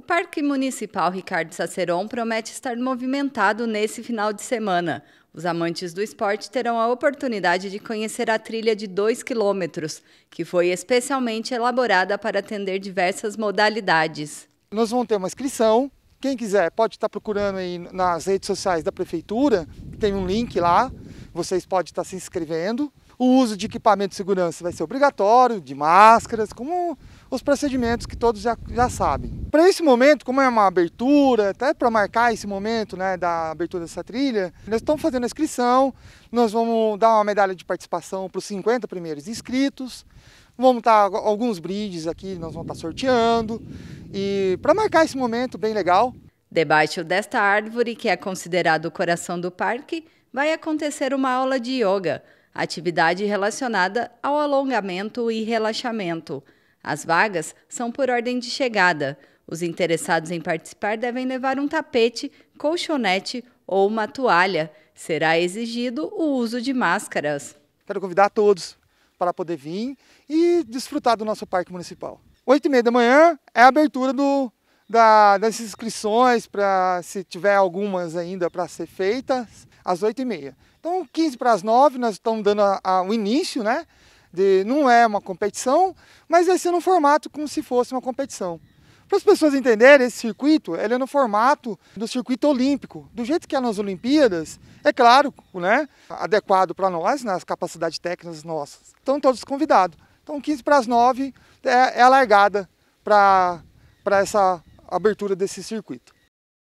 O Parque Municipal Ricardo Saceron promete estar movimentado nesse final de semana. Os amantes do esporte terão a oportunidade de conhecer a trilha de 2 quilômetros, que foi especialmente elaborada para atender diversas modalidades. Nós vamos ter uma inscrição. Quem quiser pode estar procurando aí nas redes sociais da prefeitura, tem um link lá vocês podem estar se inscrevendo. O uso de equipamento de segurança vai ser obrigatório, de máscaras, como os procedimentos que todos já, já sabem. Para esse momento, como é uma abertura, até para marcar esse momento né, da abertura dessa trilha, nós estamos fazendo a inscrição, nós vamos dar uma medalha de participação para os 50 primeiros inscritos, vamos estar tá, alguns brindes aqui, nós vamos estar tá sorteando, e para marcar esse momento bem legal, Debaixo desta árvore, que é considerado o coração do parque, vai acontecer uma aula de yoga, atividade relacionada ao alongamento e relaxamento. As vagas são por ordem de chegada. Os interessados em participar devem levar um tapete, colchonete ou uma toalha. Será exigido o uso de máscaras. Quero convidar todos para poder vir e desfrutar do nosso parque municipal. 8 e meia da manhã é a abertura do da, das inscrições, para se tiver algumas ainda para ser feitas, às 8h30. Então, 15 para as 9 nós estamos dando a, a, o início, né? De, não é uma competição, mas vai ser no formato como se fosse uma competição. Para as pessoas entenderem, esse circuito ele é no formato do circuito olímpico. Do jeito que é nas Olimpíadas, é claro, né? adequado para nós, nas capacidades técnicas nossas. Estão todos convidados. Então, 15 para as 9 é, é a largada para essa abertura desse circuito.